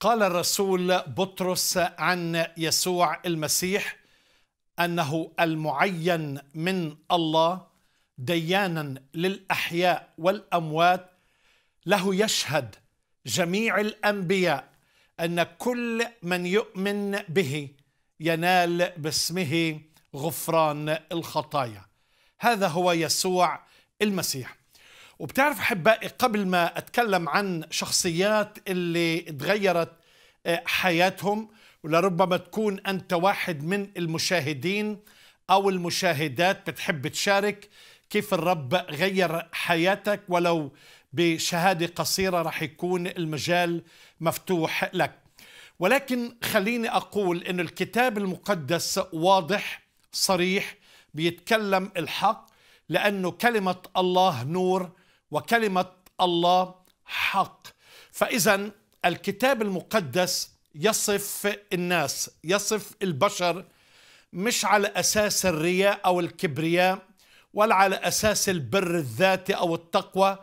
قال الرسول بطرس عن يسوع المسيح انه المعين من الله ديانا للاحياء والاموات له يشهد جميع الانبياء ان كل من يؤمن به ينال باسمه غفران الخطايا هذا هو يسوع المسيح وبتعرف احبائي قبل ما اتكلم عن شخصيات اللي تغيرت آه، حياتهم ولربما تكون انت واحد من المشاهدين او المشاهدات بتحب تشارك كيف الرب غير حياتك ولو بشهاده قصيره راح يكون المجال مفتوح لك ولكن خليني اقول ان الكتاب المقدس واضح صريح بيتكلم الحق لانه كلمه الله نور وكلمة الله حق فإذا الكتاب المقدس يصف الناس يصف البشر مش على أساس الرياء أو الكبرياء ولا على أساس البر الذاتي أو التقوى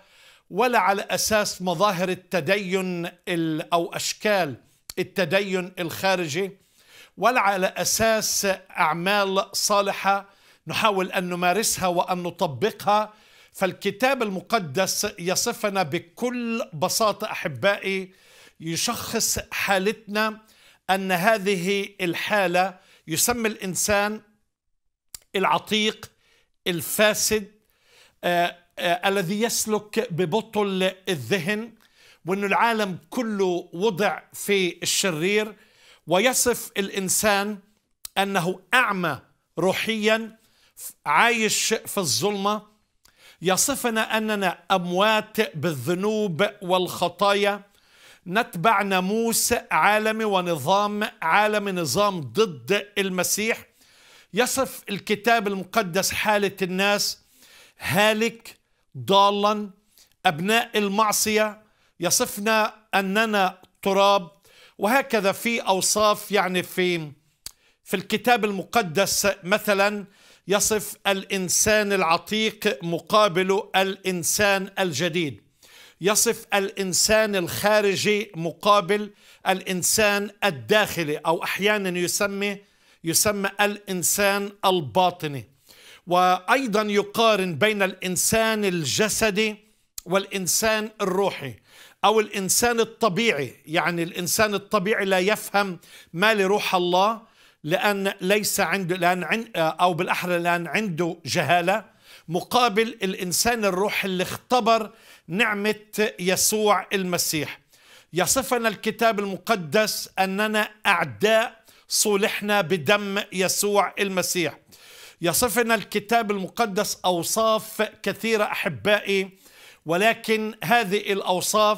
ولا على أساس مظاهر التدين أو أشكال التدين الخارجي ولا على أساس أعمال صالحة نحاول أن نمارسها وأن نطبقها فالكتاب المقدس يصفنا بكل بساطة أحبائي يشخص حالتنا أن هذه الحالة يسمى الإنسان العتيق الفاسد آآ آه، آآ آه، الذي يسلك ببطل الذهن وأن العالم كله وضع في الشرير ويصف الإنسان أنه أعمى روحيا عايش في الظلمة يصفنا أننا أموات بالذنوب والخطايا نتبع ناموس عالمي ونظام عالمي نظام ضد المسيح يصف الكتاب المقدس حالة الناس هالك ضالا أبناء المعصية يصفنا أننا تراب وهكذا في أوصاف يعني في في الكتاب المقدس مثلا يصف الانسان العتيق مقابله الانسان الجديد يصف الانسان الخارجي مقابل الانسان الداخلي او احيانا يسمى يسمى الانسان الباطني وايضا يقارن بين الانسان الجسدي والانسان الروحي او الانسان الطبيعي يعني الانسان الطبيعي لا يفهم ما لروح الله لأن ليس عنده لأن عند آه، أو بالأحرى لأن عنده جهالة مقابل الإنسان الروح اللي اختبر نعمة يسوع المسيح يصفنا الكتاب المقدس أننا أعداء صلحنا بدم يسوع المسيح يصفنا الكتاب المقدس أوصاف كثيرة أحبائي ولكن هذه الأوصاف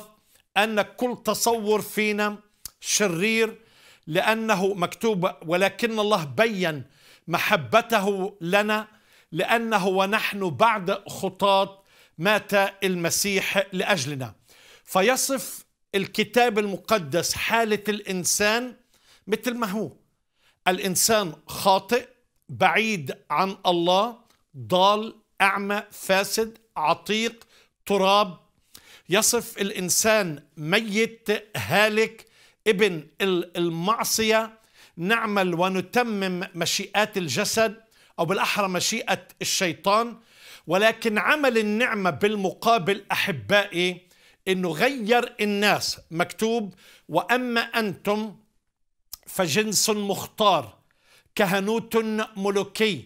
أن كل تصور فينا شرير لأنه مكتوب ولكن الله بيّن محبته لنا لأنه ونحن بعد خطاة مات المسيح لأجلنا فيصف الكتاب المقدس حالة الإنسان مثل ما هو الإنسان خاطئ بعيد عن الله ضال أعمى فاسد عتيق تراب يصف الإنسان ميت هالك ابن المعصية نعمل ونتمم مشيئات الجسد أو بالأحرى مشيئة الشيطان ولكن عمل النعمة بالمقابل أحبائي أنه غير الناس مكتوب وأما أنتم فجنس مختار كهنوت ملوكي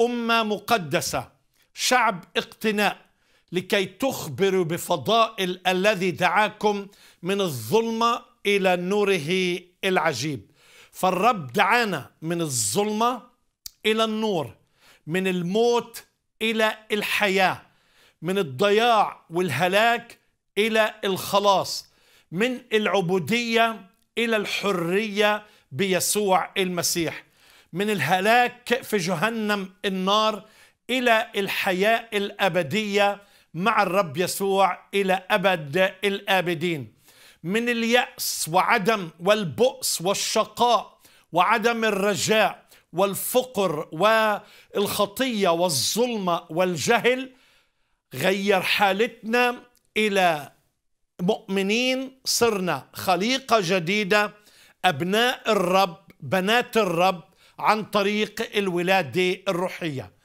أمة مقدسة شعب اقتناء لكي تخبروا بفضائل الذي دعاكم من الظلمة إلى نوره العجيب فالرب دعانا من الظلمة إلى النور من الموت إلى الحياة من الضياع والهلاك إلى الخلاص من العبودية إلى الحرية بيسوع المسيح من الهلاك في جهنم النار إلى الحياة الأبدية مع الرب يسوع إلى أبد الآبدين من اليأس وعدم والبؤس والشقاء وعدم الرجاء والفقر والخطية والظلمة والجهل غير حالتنا إلى مؤمنين صرنا خليقة جديدة أبناء الرب بنات الرب عن طريق الولادة الروحية